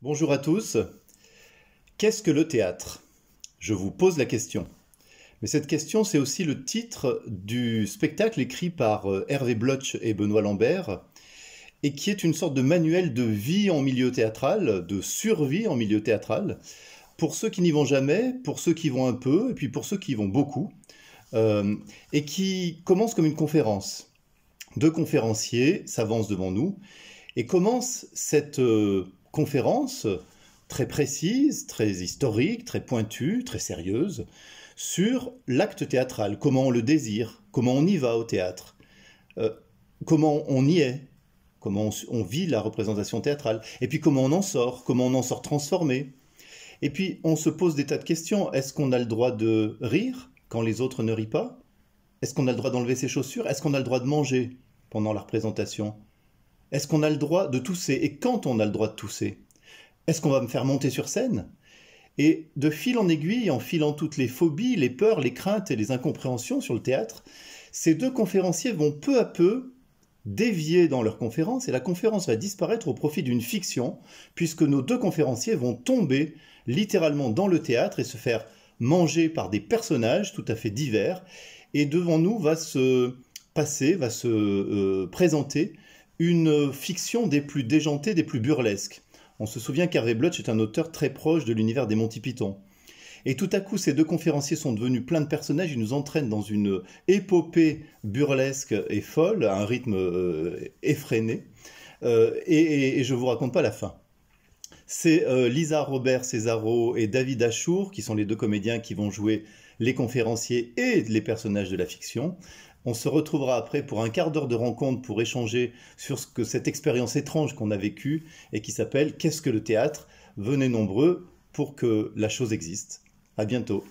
Bonjour à tous. Qu'est-ce que le théâtre Je vous pose la question. Mais cette question, c'est aussi le titre du spectacle écrit par euh, Hervé Bloch et Benoît Lambert, et qui est une sorte de manuel de vie en milieu théâtral, de survie en milieu théâtral, pour ceux qui n'y vont jamais, pour ceux qui vont un peu, et puis pour ceux qui y vont beaucoup, euh, et qui commence comme une conférence. Deux conférenciers s'avancent devant nous, et commence cette... Euh, conférence très précise, très historique, très pointue, très sérieuse, sur l'acte théâtral, comment on le désire, comment on y va au théâtre, euh, comment on y est, comment on, on, vit la représentation théâtrale, et puis comment on en sort, comment on en sort transformé. Et puis on se pose des tas de questions. Est-ce qu'on a le droit de rire quand les autres ne rient pas Est-ce qu'on a le droit d'enlever ses chaussures Est-ce qu'on a le droit de manger pendant la représentation est-ce qu'on a le droit de tousser Et quand on a le droit de tousser Est-ce qu'on va me faire monter sur scène Et de fil en aiguille, en filant toutes les phobies, les peurs, les craintes et les incompréhensions sur le théâtre, ces deux conférenciers vont peu à peu dévier dans leur conférence et la conférence va disparaître au profit d'une fiction, puisque nos deux conférenciers vont tomber littéralement dans le théâtre et se faire manger par des personnages tout à fait divers, et devant nous va se passer, va se euh, présenter une fiction des plus déjantées, des plus burlesques. On se souvient qu'Hervé Blotch est un auteur très proche de l'univers des Monty Python. Et tout à coup, ces deux conférenciers sont devenus plein de personnages, ils nous entraînent dans une épopée burlesque et folle, à un rythme euh, effréné. Euh, et, je et je vous raconte pas la fin. C'est euh, Lisa Robert Cesaro et David Achour, qui sont les deux comédiens qui vont jouer les conférenciers et les personnages de la fiction. On se retrouvera après pour un quart d'heure de rencontre pour échanger sur ce que cette expérience étrange qu'on a vécue et qui s'appelle Qu'est-ce que le théâtre Venez nombreux pour que la chose existe. À bientôt.